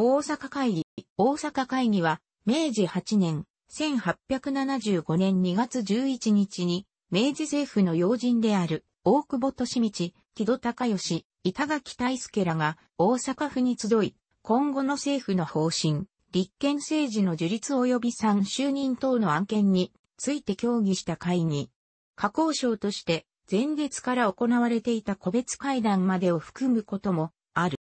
大阪会議。大阪会議は、明治8年、1875年2月11日に、明治政府の要人である、大久保利道、木戸孝義、板垣大助らが、大阪府に集い、今後の政府の方針、立憲政治の樹立及び参就任等の案件について協議した会議。加工省として、前月から行われていた個別会談までを含むこともある。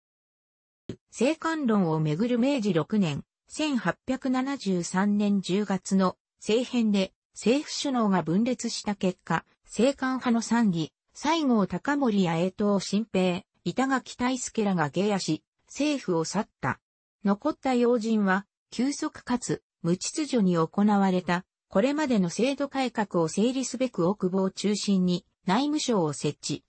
生還論をめぐる明治6年、1873年10月の政変で政府首脳が分裂した結果、生還派の参議、西郷隆盛や江藤新平、板垣大輔らが下野し、政府を去った。残った要人は、急速かつ無秩序に行われた、これまでの制度改革を整理すべく大久保を中心に内務省を設置。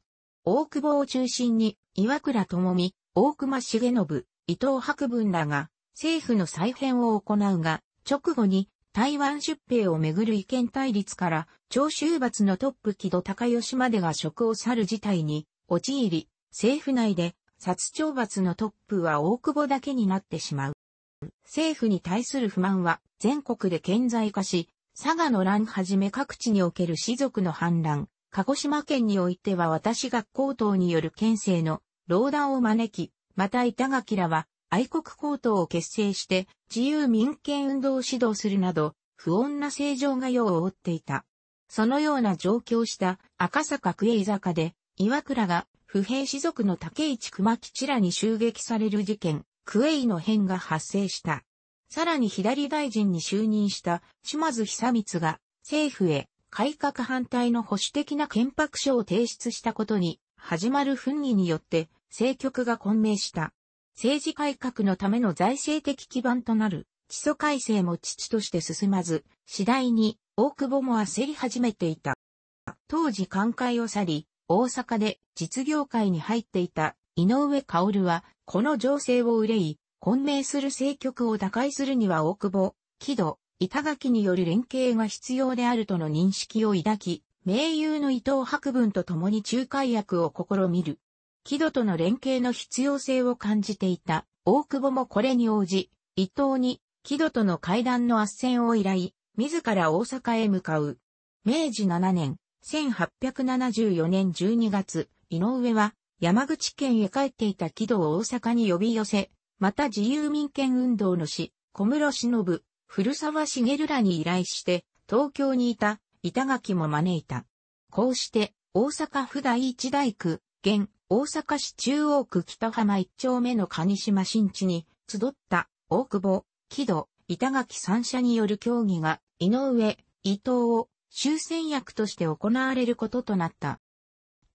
大久保を中心に岩倉智美、大隈重信、伊藤博文らが政府の再編を行うが、直後に台湾出兵をめぐる意見対立から、長州閥のトップ木戸高吉までが職を去る事態に陥り、政府内で殺長罰のトップは大久保だけになってしまう。政府に対する不満は全国で顕在化し、佐賀の乱はじめ各地における士族の反乱、鹿児島県においては私学高等による県政の老断を招き、また板垣らは愛国高等を結成して自由民権運動を指導するなど不穏な政情が世を追っていた。そのような状況した赤坂区営坂で岩倉が不平士族の竹市熊吉らに襲撃される事件、クエイの変が発生した。さらに左大臣に就任した島津久光が政府へ改革反対の保守的な憲白書を提出したことに始まる奮議によって政局が混迷した。政治改革のための財政的基盤となる基礎改正も父として進まず、次第に大久保も焦り始めていた。当時官会を去り、大阪で実業界に入っていた井上薫は、この情勢を憂い、混迷する政局を打開するには大久保、木戸、板垣による連携が必要であるとの認識を抱き、盟友の伊藤博文と共に仲介役を試みる。木戸との連携の必要性を感じていた。大久保もこれに応じ、伊藤に木戸との会談の斡旋を依頼、自ら大阪へ向かう。明治7年、1874年12月、井上は山口県へ帰っていた木戸を大阪に呼び寄せ、また自由民権運動の師、小室忍、古沢茂らに依頼して、東京にいた板垣も招いた。こうして、大阪府第一大区、現、大阪市中央区北浜一丁目の蟹島新地に集った大久保、木戸、板垣三社による協議が井上、伊藤を終戦役として行われることとなった。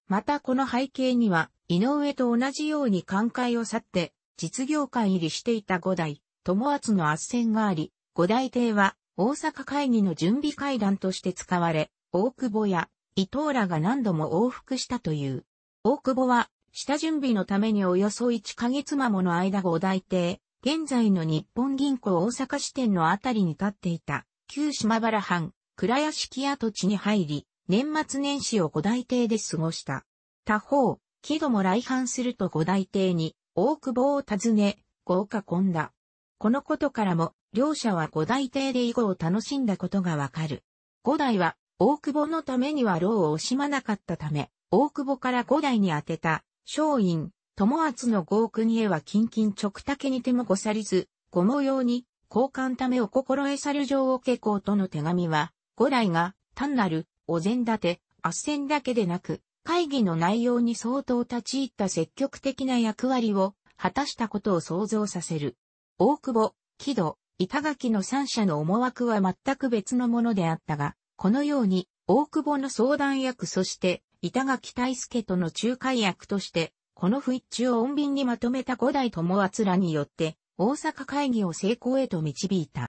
またこの背景には井上と同じように寛解を去って実業界入りしていた五代、友厚の圧戦があり、五代帝は大阪会議の準備会談として使われ、大久保や伊藤らが何度も往復したという。大久保は、下準備のためにおよそ1ヶ月間もの間五大邸、現在の日本銀行大阪支店のあたりに立っていた、旧島原藩、倉屋敷跡地に入り、年末年始を五大邸で過ごした。他方、木戸も来藩すると五大邸に、大久保を訪ね、豪華込んだ。このことからも、両者は五大邸で囲碁を楽しんだことがわかる。五代は、大久保のためには労を惜しまなかったため、大久保から五代に宛てた、松陰、友厚の豪国へは近々直竹にてもごさりず、ご模様に、交換ためを心得さる上を傾向との手紙は、五代が、単なる、お膳立て、圧戦だけでなく、会議の内容に相当立ち入った積極的な役割を果たしたことを想像させる。大久保、木戸、板垣の三者の思惑は全く別のものであったが、このように大久保の相談役そして板垣大助との仲介役として、この不一致を穏便にまとめた五代友厚らによって、大阪会議を成功へと導いた。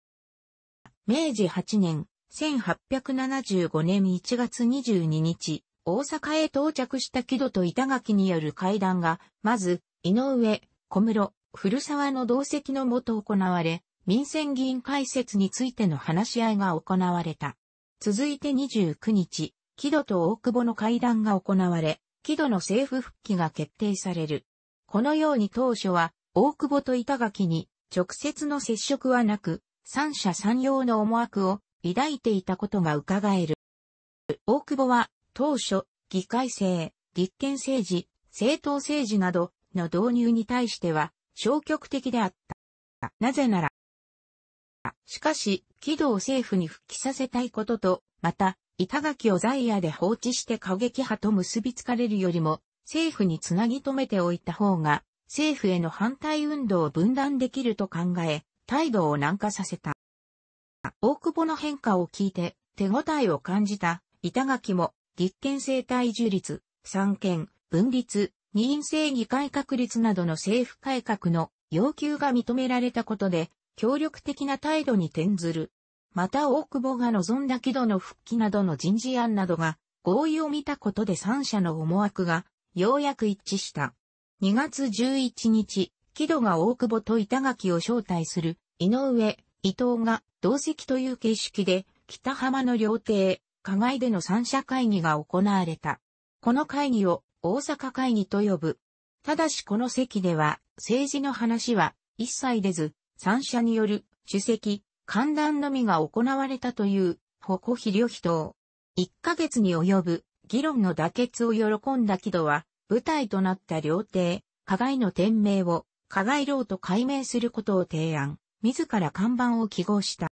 明治8年、1875年1月22日、大阪へ到着した木戸と板垣による会談が、まず、井上、小室、古沢の同席のもと行われ、民選議員解説についての話し合いが行われた。続いて29日、木戸と大久保の会談が行われ、木戸の政府復帰が決定される。このように当初は、大久保と板垣に直接の接触はなく、三者三様の思惑を抱いていたことが伺える。大久保は当初、議会制、立憲政治、政党政治などの導入に対しては消極的であった。なぜなら、しかし、軌道を政府に復帰させたいことと、また、板垣を在野で放置して過激派と結びつかれるよりも、政府につなぎ止めておいた方が、政府への反対運動を分断できると考え、態度を軟化させた。大久保の変化を聞いて、手応えを感じた、板垣も、立憲政体樹立、三権、分立、二院制議会確立などの政府改革の要求が認められたことで、協力的な態度に転ずる。また大久保が望んだ木戸の復帰などの人事案などが合意を見たことで三者の思惑がようやく一致した。2月11日、木戸が大久保と板垣を招待する井上、伊藤が同席という形式で北浜の料亭、加害での三者会議が行われた。この会議を大阪会議と呼ぶ。ただしこの席では政治の話は一切出ず、三者による主席、観覧のみが行われたという、矛肥両費刀。1ヶ月に及ぶ議論の妥結を喜んだ木戸は、舞台となった料亭、加害の店名を、加害楼と改名することを提案、自ら看板を記号した。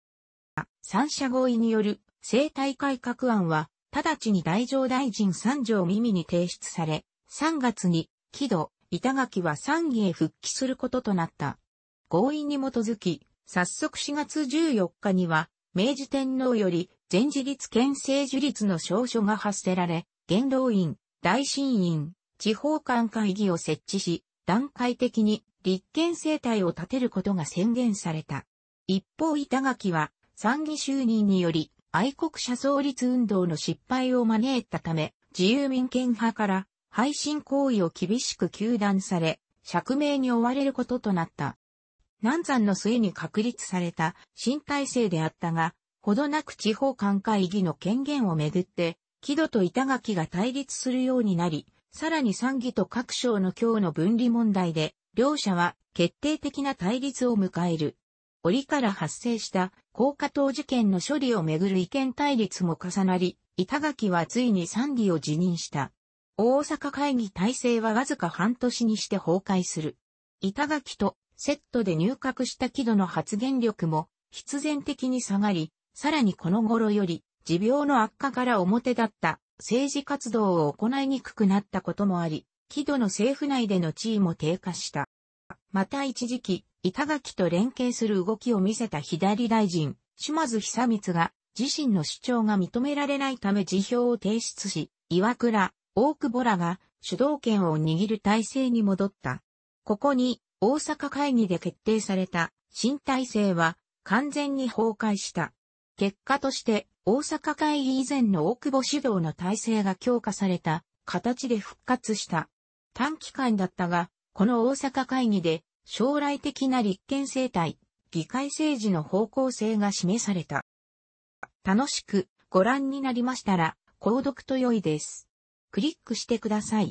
三者合意による生態改革案は、直ちに大乗大臣三条耳に提出され、3月に、木戸、板垣は参議へ復帰することとなった。合意に基づき、早速4月14日には、明治天皇より、全自立憲政樹立の証書が発せられ、元老院、大臣院、地方官会議を設置し、段階的に立憲政体を立てることが宣言された。一方板垣は、参議就任により、愛国者創立運動の失敗を招いたため、自由民権派から、配信行為を厳しく求断され、釈明に追われることとなった。南山の末に確立された新体制であったが、ほどなく地方官会議の権限をめぐって、木戸と板垣が対立するようになり、さらに参議と各省の今日の分離問題で、両者は決定的な対立を迎える。折から発生した高架等事件の処理をめぐる意見対立も重なり、板垣はついに参議を辞任した。大阪会議体制はわずか半年にして崩壊する。板垣とセットで入閣した木戸の発言力も必然的に下がり、さらにこの頃より持病の悪化から表だった政治活動を行いにくくなったこともあり、木戸の政府内での地位も低下した。また一時期、板垣と連携する動きを見せた左大臣、島津久光が、自身の主張が認められないため辞表を提出し、岩倉、大久保らが主導権を握る体制に戻った。ここに、大阪会議で決定された新体制は完全に崩壊した。結果として大阪会議以前の大久保主導の体制が強化された形で復活した。短期間だったが、この大阪会議で将来的な立憲政体、議会政治の方向性が示された。楽しくご覧になりましたら、購読と良いです。クリックしてください。